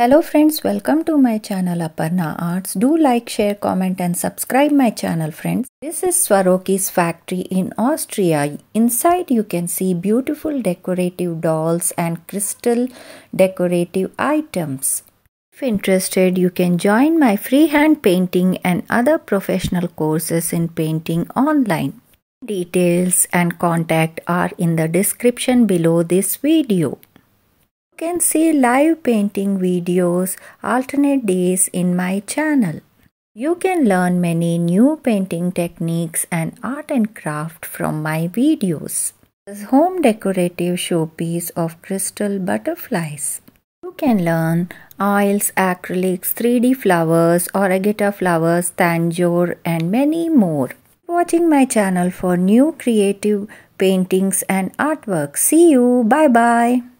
Hello friends, welcome to my channel Aparna Arts. Do like, share, comment and subscribe my channel friends. This is Swaroki's factory in Austria. Inside you can see beautiful decorative dolls and crystal decorative items. If interested, you can join my freehand painting and other professional courses in painting online. Details and contact are in the description below this video. You can see live painting videos alternate days in my channel. You can learn many new painting techniques and art and craft from my videos. This home decorative showpiece of crystal butterflies. You can learn oils, acrylics, 3D flowers, oragata flowers, tanjore and many more. Watching my channel for new creative paintings and artwork. See you. Bye-bye.